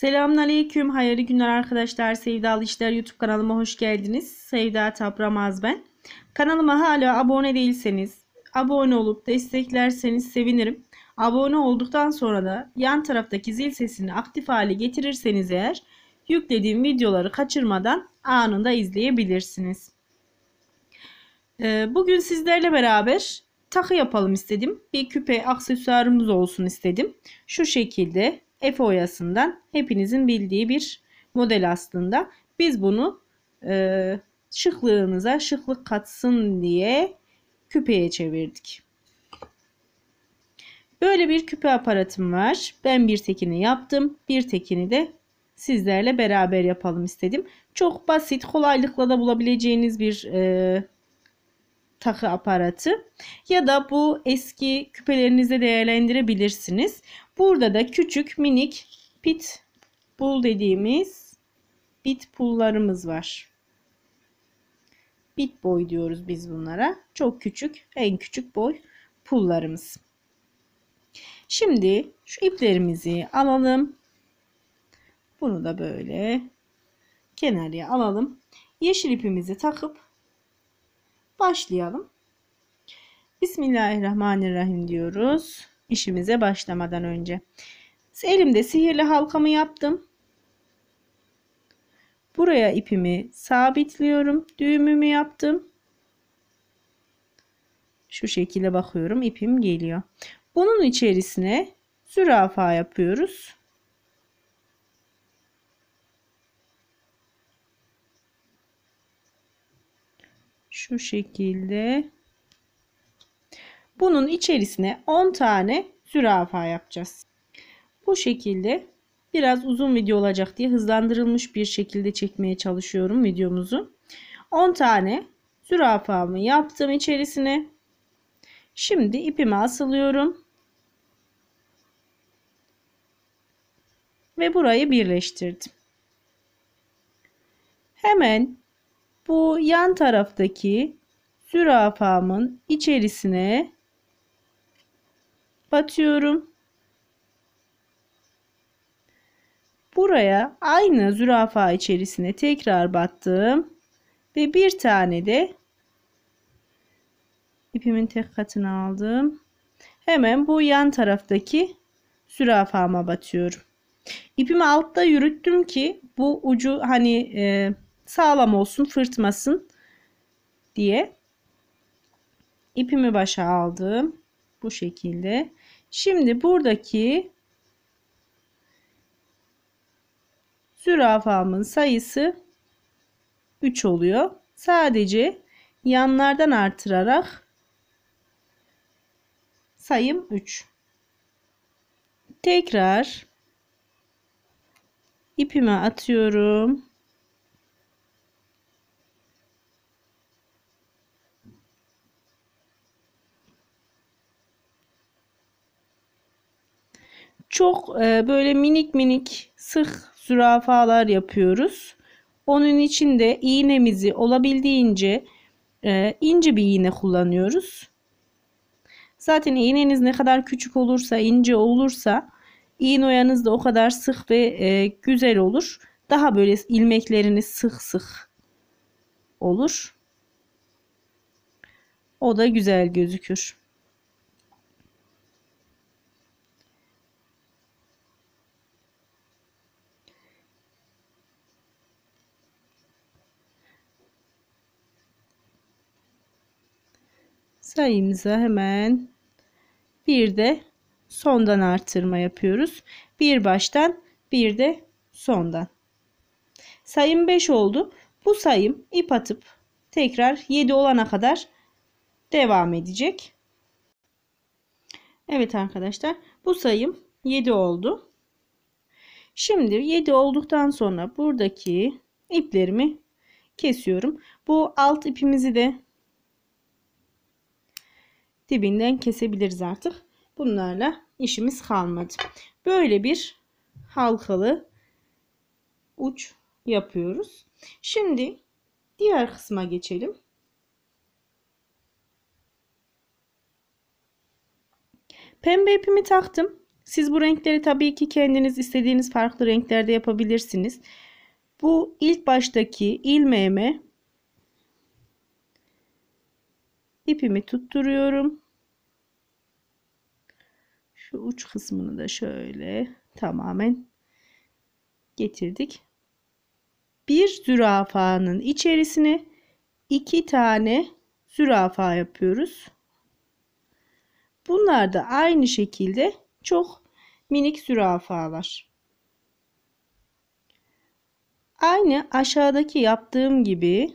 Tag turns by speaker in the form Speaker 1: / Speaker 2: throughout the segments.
Speaker 1: Selamünaleyküm. Hayırlı günler arkadaşlar. Sevdalı İşler YouTube kanalıma hoş geldiniz. Sevda Tapramaz ben. Kanalıma hala abone değilseniz, abone olup desteklerseniz sevinirim. Abone olduktan sonra da yan taraftaki zil sesini aktif hale getirirseniz eğer yüklediğim videoları kaçırmadan anında izleyebilirsiniz. Ee, bugün sizlerle beraber takı yapalım istedim. Bir küpe aksesuarımız olsun istedim. Şu şekilde F oyasından hepinizin bildiği bir model aslında. Biz bunu e, şıklığınıza şıklık katsın diye küpeye çevirdik. Böyle bir küpe aparatım var. Ben bir tekini yaptım. Bir tekini de sizlerle beraber yapalım istedim. Çok basit, kolaylıkla da bulabileceğiniz bir e, takı aparatı. Ya da bu eski küpelerinize değerlendirebilirsiniz. Burada da küçük minik pit bull dediğimiz bit pulllarımız var. Bit boy diyoruz biz bunlara. Çok küçük, en küçük boy pulllarımız. Şimdi şu iplerimizi alalım. Bunu da böyle kenarıya alalım. Yeşil ipimizi takıp başlayalım. Bismillahirrahmanirrahim diyoruz işimize başlamadan önce. Elimde sihirli halkamı yaptım. Buraya ipimi sabitliyorum. Düğümümü yaptım. Şu şekilde bakıyorum ipim geliyor. Bunun içerisine zürafa yapıyoruz. Şu şekilde bunun içerisine 10 tane zürafa yapacağız. Bu şekilde biraz uzun video olacak diye hızlandırılmış bir şekilde çekmeye çalışıyorum videomuzu. 10 tane zürafamı yaptım içerisine. Şimdi ipimi asılıyorum. Ve burayı birleştirdim. Hemen bu yan taraftaki zürafamın içerisine batıyorum. Buraya aynı zürafa içerisine tekrar battım ve bir tane de ipimin tek katını aldım. Hemen bu yan taraftaki zürafama batıyorum. İpimi altta yürüttüm ki bu ucu hani e, sağlam olsun fırtmasın diye. İpimi başa aldım. Bu şekilde. Şimdi buradaki zürafamın sayısı 3 oluyor. Sadece yanlardan artırarak sayım 3. Tekrar ipime atıyorum. çok e, böyle minik minik sık zürafalar yapıyoruz. Onun için de iğnemizi olabildiğince e, ince bir iğne kullanıyoruz. Zaten iğneniz ne kadar küçük olursa, ince olursa iğne oyanız da o kadar sık ve e, güzel olur. Daha böyle ilmekleriniz sık sık olur. O da güzel gözükür. sayımıza hemen bir de sondan artırma yapıyoruz. Bir baştan bir de sondan. Sayım 5 oldu. Bu sayım ip atıp tekrar 7 olana kadar devam edecek. Evet arkadaşlar bu sayım 7 oldu. Şimdi 7 olduktan sonra buradaki iplerimi kesiyorum. Bu alt ipimizi de dibinden kesebiliriz artık. Bunlarla işimiz kalmadı. Böyle bir halkalı uç yapıyoruz. Şimdi diğer kısma geçelim. Pembe ipimi taktım. Siz bu renkleri tabii ki kendiniz istediğiniz farklı renklerde yapabilirsiniz. Bu ilk baştaki ilmeğime ipimi tutturuyorum. Şu uç kısmını da şöyle tamamen getirdik. Bir zürafanın içerisine iki tane zürafa yapıyoruz. Bunlar da aynı şekilde çok minik zürafalar. Aynı aşağıdaki yaptığım gibi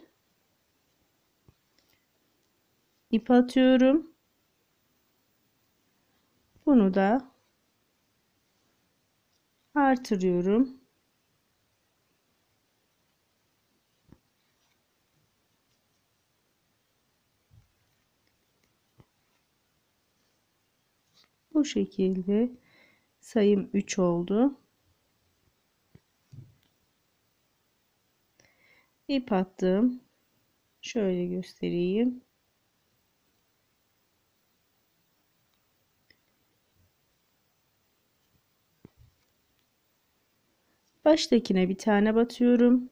Speaker 1: ip atıyorum. Bunu da artırıyorum. Bu şekilde sayım 3 oldu. İp attım. Şöyle göstereyim. Baştakine bir tane batıyorum.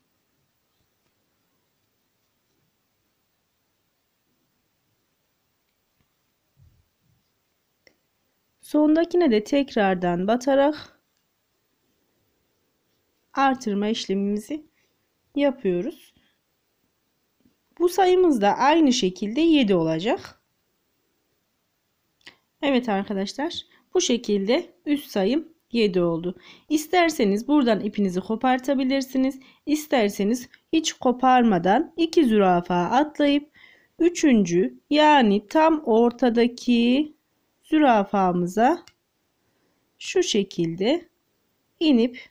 Speaker 1: Sondakine de tekrardan batarak artırma işlemimizi yapıyoruz. Bu sayımız da aynı şekilde 7 olacak. Evet arkadaşlar bu şekilde üst sayım 7 oldu. İsterseniz buradan ipinizi kopartabilirsiniz. İsterseniz hiç koparmadan iki zürafa atlayıp üçüncü yani tam ortadaki zürafamıza şu şekilde inip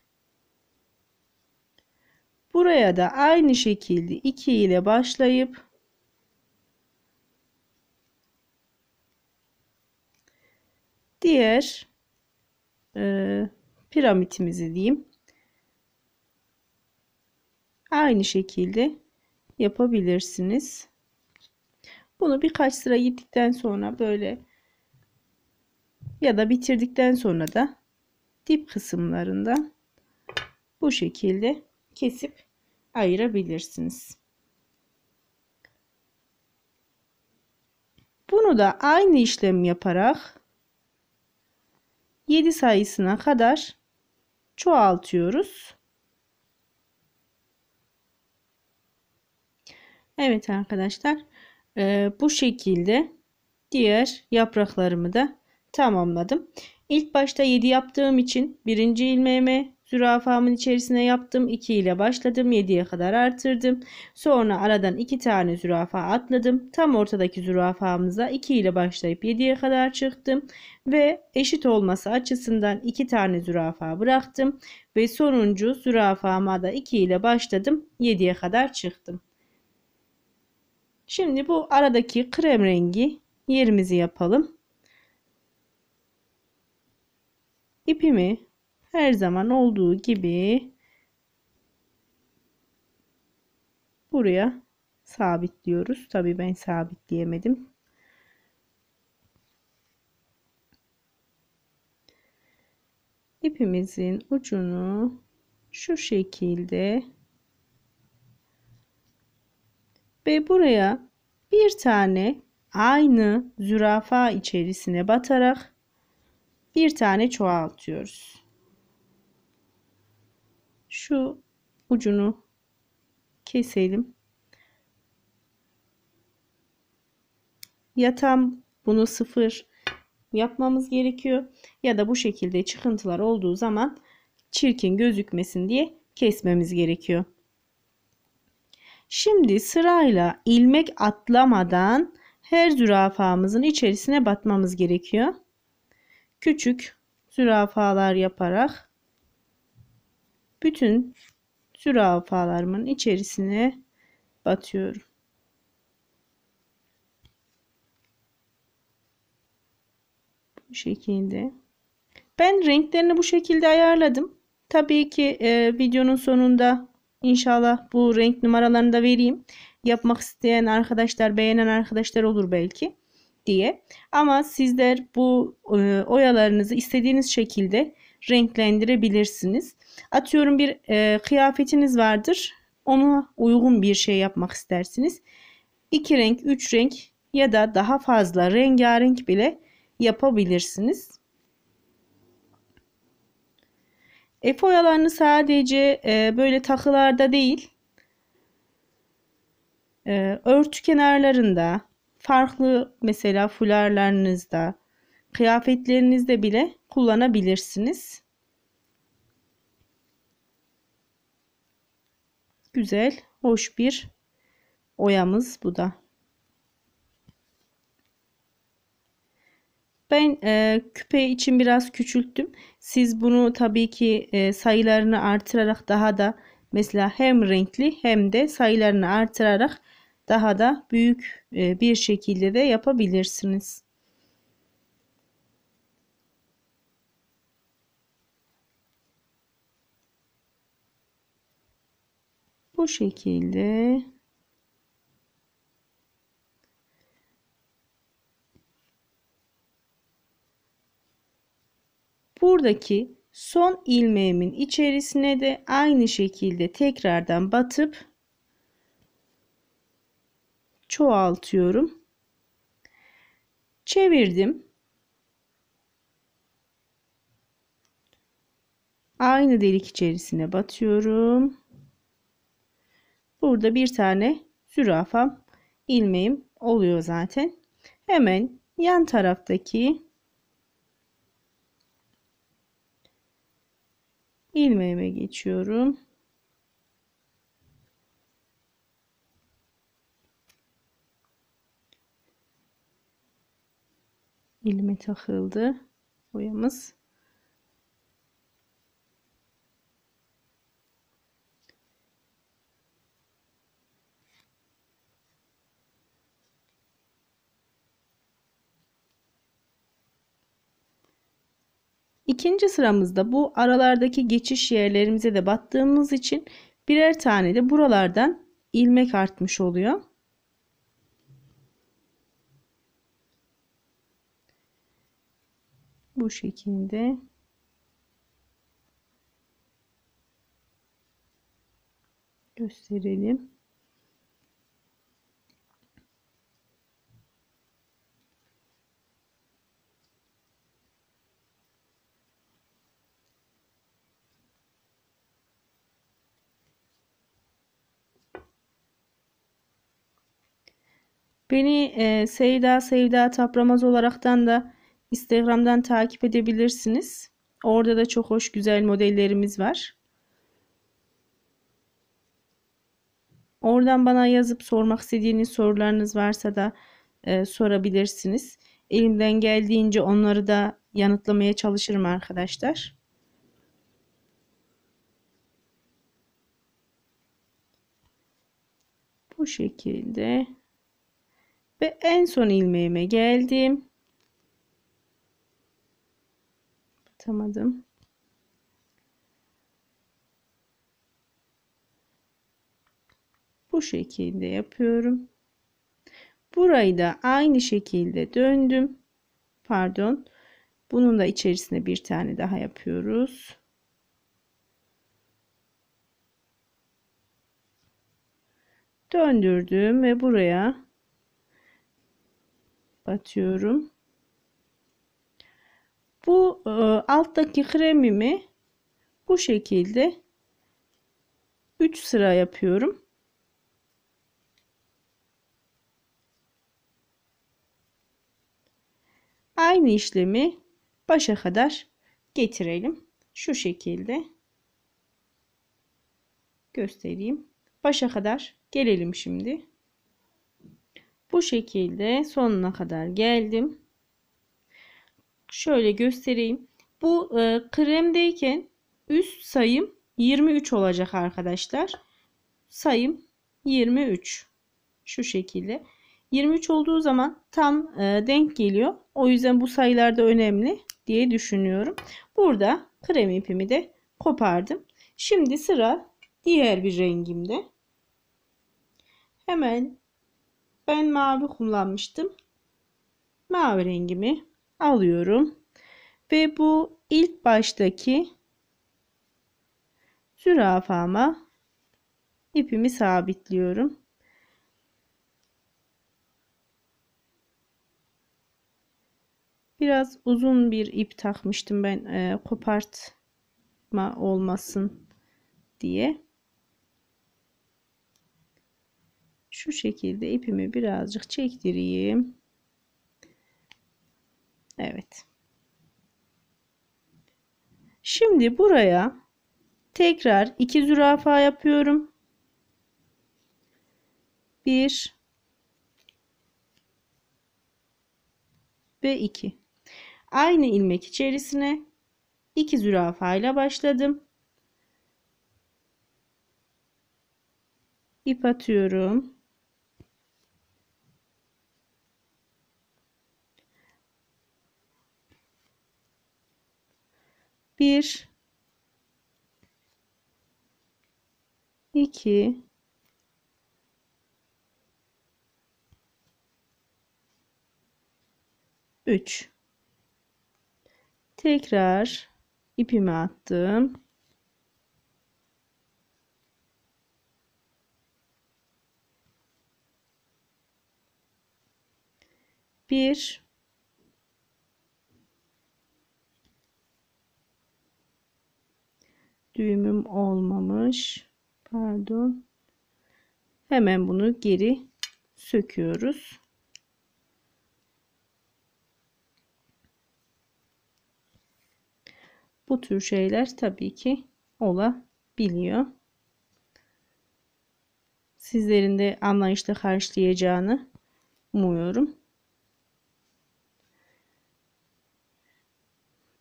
Speaker 1: buraya da aynı şekilde 2 ile başlayıp diğer e, piramitimizi diyeyim. Aynı şekilde yapabilirsiniz. Bunu birkaç sıra gittikten sonra böyle ya da bitirdikten sonra da dip kısımlarında bu şekilde kesip ayırabilirsiniz. Bunu da aynı işlem yaparak 7 sayısına kadar çoğaltıyoruz. Evet arkadaşlar e, bu şekilde diğer yapraklarımı da tamamladım. İlk başta 7 yaptığım için birinci ilmeğime Zürafamın içerisine yaptım. 2 ile başladım. 7'ye kadar artırdım. Sonra aradan 2 tane zürafa atladım. Tam ortadaki zürafamıza 2 ile başlayıp 7'ye kadar çıktım. Ve eşit olması açısından 2 tane zürafa bıraktım. Ve sonuncu zürafama da 2 ile başladım. 7'ye kadar çıktım. Şimdi bu aradaki krem rengi yerimizi yapalım. İpimi her zaman olduğu gibi buraya sabitliyoruz. Tabi ben sabitleyemedim. İpimizin ucunu şu şekilde ve buraya bir tane aynı zürafa içerisine batarak bir tane çoğaltıyoruz şu ucunu keselim. Yatam bunu sıfır yapmamız gerekiyor. Ya da bu şekilde çıkıntılar olduğu zaman çirkin gözükmesin diye kesmemiz gerekiyor. Şimdi sırayla ilmek atlamadan her zürafamızın içerisine batmamız gerekiyor. Küçük zürafalar yaparak bütün zürafalarımın içerisine batıyorum. Bu şekilde. Ben renklerini bu şekilde ayarladım. Tabii ki e, videonun sonunda inşallah bu renk numaralarını da vereyim. Yapmak isteyen arkadaşlar, beğenen arkadaşlar olur belki diye. Ama sizler bu e, oyalarınızı istediğiniz şekilde renklendirebilirsiniz. Atıyorum bir e, kıyafetiniz vardır. Ona uygun bir şey yapmak istersiniz. 2 renk, 3 renk ya da daha fazla rengarenk bile yapabilirsiniz. E foyalarını sadece e, böyle takılarda değil, e, örtü kenarlarında, farklı mesela fularlarınızda, kıyafetlerinizde bile kullanabilirsiniz. Güzel, hoş bir oyamız bu da. Ben e, küpe için biraz küçülttüm. Siz bunu tabii ki e, sayılarını artırarak daha da mesela hem renkli hem de sayılarını artırarak daha da büyük e, bir şekilde de yapabilirsiniz. bu şekilde buradaki son ilmeğimin içerisine de aynı şekilde tekrardan batıp çoğaltıyorum. Çevirdim. Aynı delik içerisine batıyorum. Burada bir tane zürafam ilmeğim oluyor zaten. Hemen yan taraftaki ilmeğime geçiyorum. ilme takıldı boyamız. İkinci sıramızda bu aralardaki geçiş yerlerimize de battığımız için birer tane de buralardan ilmek artmış oluyor. Bu şekilde. gösterelim. Beni e, Sevda Sevda Tapramaz olaraktan da Instagram'dan takip edebilirsiniz. Orada da çok hoş güzel modellerimiz var. Oradan bana yazıp sormak istediğiniz sorularınız varsa da e, sorabilirsiniz. Elimden geldiğince onları da yanıtlamaya çalışırım arkadaşlar. Bu şekilde. Ve en son ilmeğime geldim. Batamadım. Bu şekilde yapıyorum. Burayı da aynı şekilde döndüm. Pardon. Bunun da içerisine bir tane daha yapıyoruz. Döndürdüm ve buraya batıyorum. Bu e, alttaki kremimi bu şekilde 3 sıra yapıyorum. Aynı işlemi başa kadar getirelim. Şu şekilde göstereyim. Başa kadar gelelim şimdi. Bu şekilde sonuna kadar geldim. Şöyle göstereyim. Bu e, kremdeyken üst sayım 23 olacak arkadaşlar. Sayım 23. Şu şekilde. 23 olduğu zaman tam e, denk geliyor. O yüzden bu sayılar da önemli diye düşünüyorum. Burada krem ipimi de kopardım. Şimdi sıra diğer bir rengimde. Hemen ben mavi kullanmıştım. Mavi rengimi alıyorum. Ve bu ilk baştaki zürafama ipimi sabitliyorum. Biraz uzun bir ip takmıştım ben e, kopartma olmasın diye. şu şekilde ipimi birazcık çektireyim. Evet. Şimdi buraya tekrar iki zürafa yapıyorum. Bir ve iki. Aynı ilmek içerisine iki zürafa ile başladım. İp atıyorum. 1 2 3 tekrar ipimi attım bir düğümüm olmamış. Pardon. Hemen bunu geri söküyoruz. Bu tür şeyler tabii ki olabiliyor. Sizlerin de anlayışla karşılayacağını umuyorum.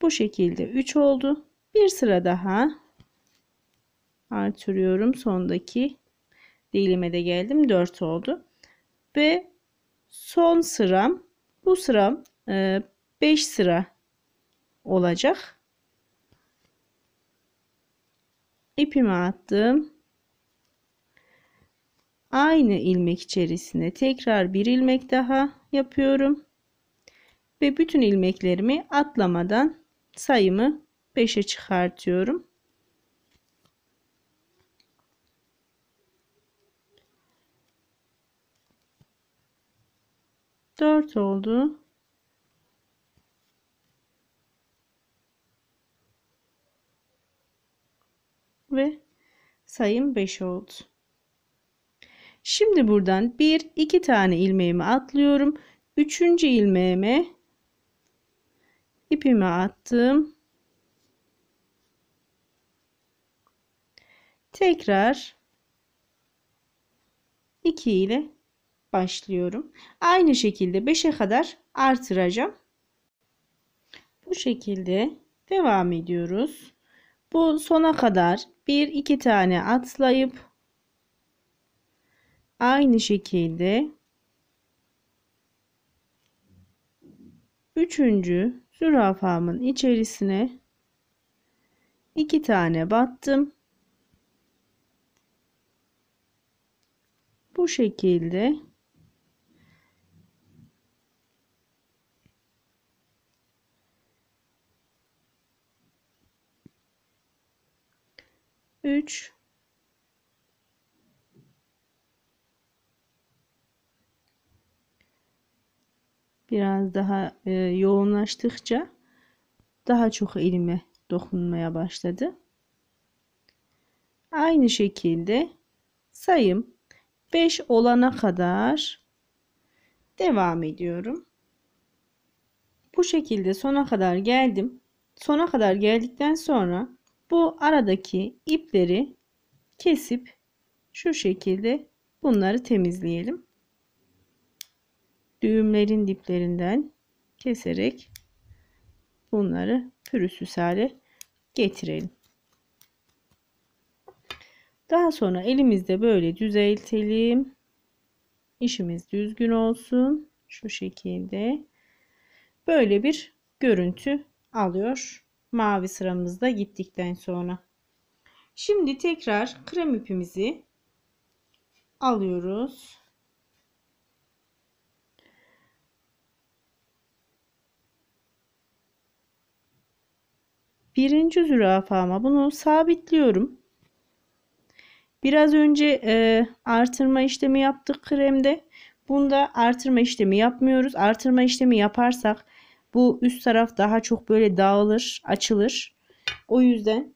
Speaker 1: Bu şekilde 3 oldu. Bir sıra daha artırıyorum. Sondaki dilime de geldim. 4 oldu. Ve son sıram bu sıram 5 e, sıra olacak. İpimi attım. Aynı ilmek içerisine tekrar bir ilmek daha yapıyorum. Ve bütün ilmeklerimi atlamadan sayımı 5'e çıkartıyorum. 4 oldu. Ve sayım 5 oldu. Şimdi buradan 1 2 tane ilmeğimi atlıyorum. 3. ilmeğime ipimi attım. Tekrar 2 ile başlıyorum. Aynı şekilde 5'e kadar artıracağım. Bu şekilde devam ediyoruz. Bu sona kadar 1-2 tane atlayıp aynı şekilde üçüncü zürafamın içerisine iki tane battım. Bu şekilde 3 biraz daha e, yoğunlaştıkça daha çok ilime dokunmaya başladı. Aynı şekilde sayım 5 olana kadar devam ediyorum. Bu şekilde sona kadar geldim. Sona kadar geldikten sonra bu aradaki ipleri kesip şu şekilde bunları temizleyelim. Düğümlerin diplerinden keserek bunları pürüzsüz hale getirelim. Daha sonra elimizde böyle düzeltelim. İşimiz düzgün olsun. Şu şekilde. Böyle bir görüntü alıyor mavi sıramızda gittikten sonra. Şimdi tekrar krem ipimizi alıyoruz. Birinci zürafama bunu sabitliyorum. Biraz önce e, artırma işlemi yaptık kremde. Bunda artırma işlemi yapmıyoruz. Artırma işlemi yaparsak bu üst taraf daha çok böyle dağılır, açılır. O yüzden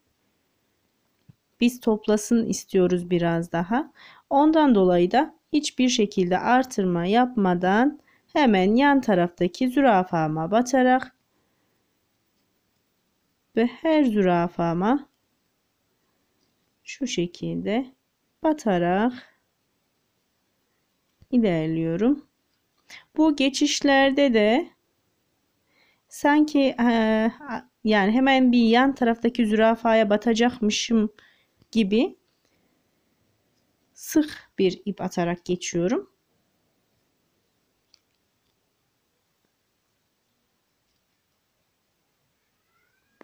Speaker 1: biz toplasın istiyoruz biraz daha. Ondan dolayı da hiçbir şekilde artırma yapmadan hemen yan taraftaki zürafama batarak ve her zürafama şu şekilde batarak ilerliyorum. Bu geçişlerde de Sanki e, yani hemen bir yan taraftaki zürafaya batacakmışım gibi sık bir ip atarak geçiyorum.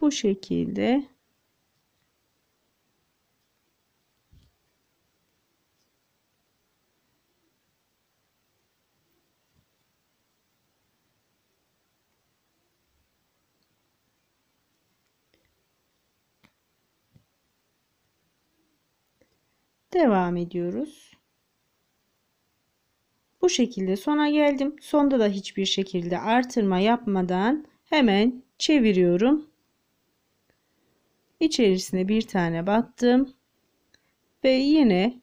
Speaker 1: Bu şekilde devam ediyoruz. Bu şekilde sona geldim. Sonda da hiçbir şekilde artırma yapmadan hemen çeviriyorum. İçerisine bir tane battım. Ve yine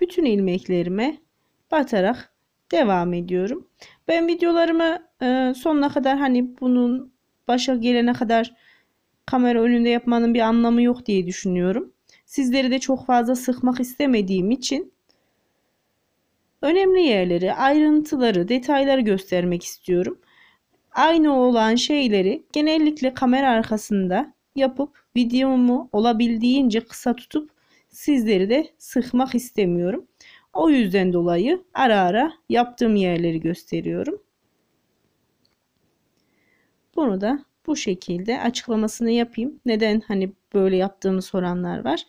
Speaker 1: bütün ilmeklerime batarak devam ediyorum. Ben videolarımı e, sonuna kadar hani bunun başa gelene kadar kamera önünde yapmanın bir anlamı yok diye düşünüyorum. Sizleri de çok fazla sıkmak istemediğim için önemli yerleri, ayrıntıları, detayları göstermek istiyorum. Aynı olan şeyleri genellikle kamera arkasında yapıp videomu olabildiğince kısa tutup sizleri de sıkmak istemiyorum. O yüzden dolayı ara ara yaptığım yerleri gösteriyorum. Bunu da bu şekilde açıklamasını yapayım. Neden hani böyle yaptığımı soranlar var.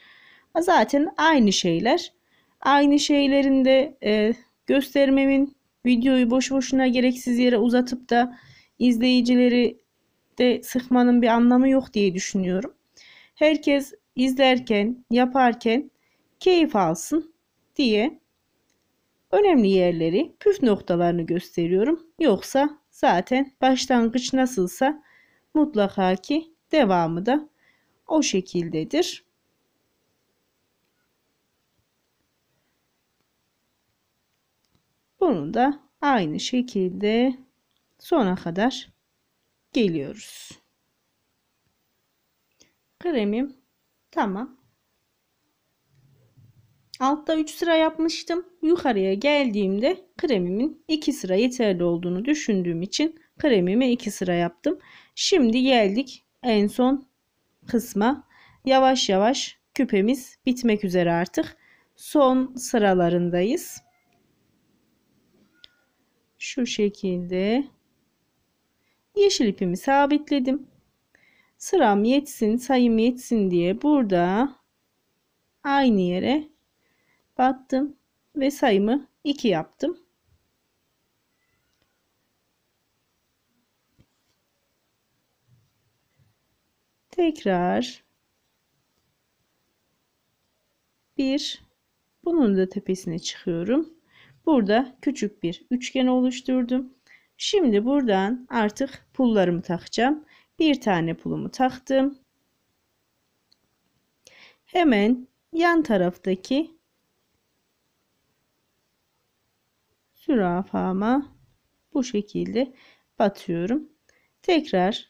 Speaker 1: Zaten aynı şeyler. Aynı şeylerin de e, göstermemin videoyu boş boşuna gereksiz yere uzatıp da izleyicileri de sıkmanın bir anlamı yok diye düşünüyorum. Herkes izlerken, yaparken keyif alsın diye önemli yerleri, püf noktalarını gösteriyorum. Yoksa zaten başlangıç nasılsa mutlaka ki devamı da o şekildedir. Bunu da aynı şekilde sona kadar geliyoruz. Kremim tamam. Altta 3 sıra yapmıştım. Yukarıya geldiğimde kremimin 2 sıra yeterli olduğunu düşündüğüm için kremimi 2 sıra yaptım. Şimdi geldik en son kısma. Yavaş yavaş küpemiz bitmek üzere artık. Son sıralarındayız şu şekilde yeşil ipimi sabitledim. Sıram yetsin, sayım yetsin diye burada aynı yere battım ve sayımı 2 yaptım. Tekrar 1 bunun da tepesine çıkıyorum. Burada küçük bir üçgen oluşturdum. Şimdi buradan artık pullarımı takacağım. Bir tane pulumu taktım. Hemen yan taraftaki zürafama bu şekilde batıyorum. Tekrar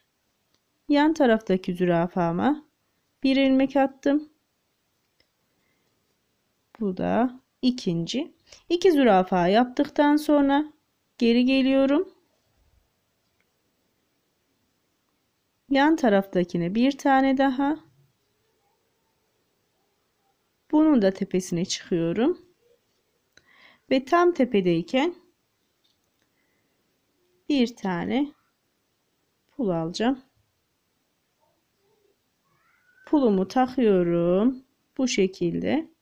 Speaker 1: yan taraftaki zürafama bir ilmek attım. Bu da ikinci. 2 zürafa yaptıktan sonra geri geliyorum. Yan taraftakine bir tane daha. Bunun da tepesine çıkıyorum. Ve tam tepedeyken bir tane pul alacağım. Pulumu takıyorum. Bu şekilde.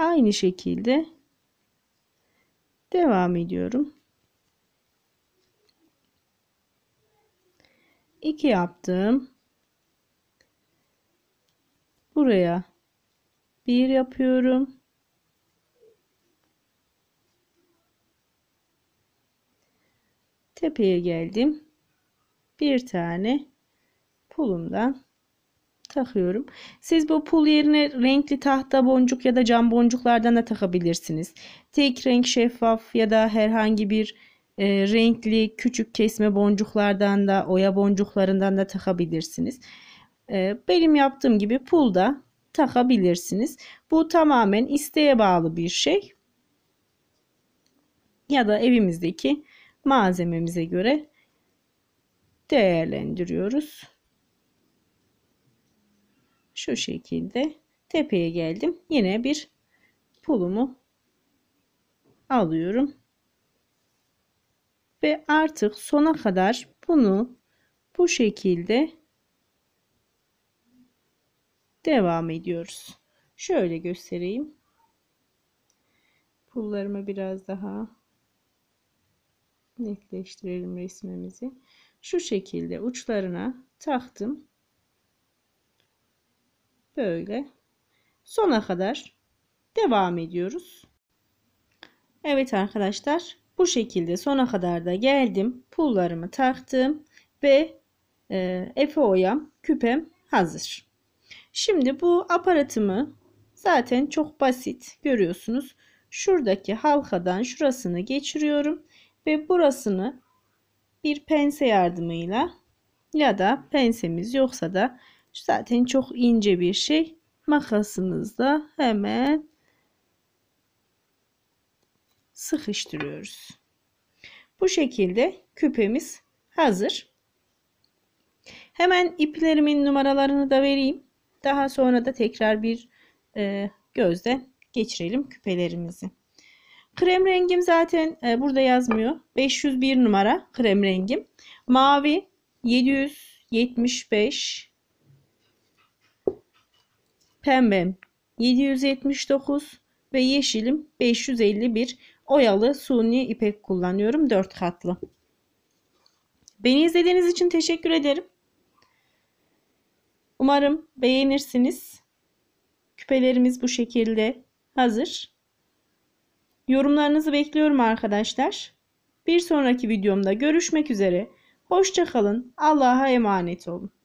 Speaker 1: aynı şekilde devam ediyorum. 2 yaptım. Buraya 1 yapıyorum. Tepeye geldim. Bir tane pulumdan takıyorum. Siz bu pul yerine renkli tahta boncuk ya da cam boncuklardan da takabilirsiniz. Tek renk şeffaf ya da herhangi bir e, renkli küçük kesme boncuklardan da oya boncuklarından da takabilirsiniz. E, benim yaptığım gibi pul da takabilirsiniz. Bu tamamen isteğe bağlı bir şey. Ya da evimizdeki malzememize göre değerlendiriyoruz şu şekilde tepeye geldim. Yine bir pulumu alıyorum. Ve artık sona kadar bunu bu şekilde devam ediyoruz. Şöyle göstereyim. Pullarımı biraz daha netleştirelim resmimizi. Şu şekilde uçlarına taktım böyle sona kadar devam ediyoruz. Evet arkadaşlar bu şekilde sona kadar da geldim. Pullarımı taktım ve e, efe küpem hazır. Şimdi bu aparatımı zaten çok basit görüyorsunuz. Şuradaki halkadan şurasını geçiriyorum ve burasını bir pense yardımıyla ya da pensemiz yoksa da Zaten çok ince bir şey. Makasımızla hemen sıkıştırıyoruz. Bu şekilde küpemiz hazır. Hemen iplerimin numaralarını da vereyim. Daha sonra da tekrar bir e, gözden geçirelim küpelerimizi. Krem rengim zaten e, burada yazmıyor. 501 numara krem rengim. Mavi 775 pembem 779 ve yeşilim 551 oyalı suni ipek kullanıyorum 4 katlı. Beni izlediğiniz için teşekkür ederim. Umarım beğenirsiniz. Küpelerimiz bu şekilde hazır. Yorumlarınızı bekliyorum arkadaşlar. Bir sonraki videomda görüşmek üzere. Hoşçakalın. Allah'a emanet olun.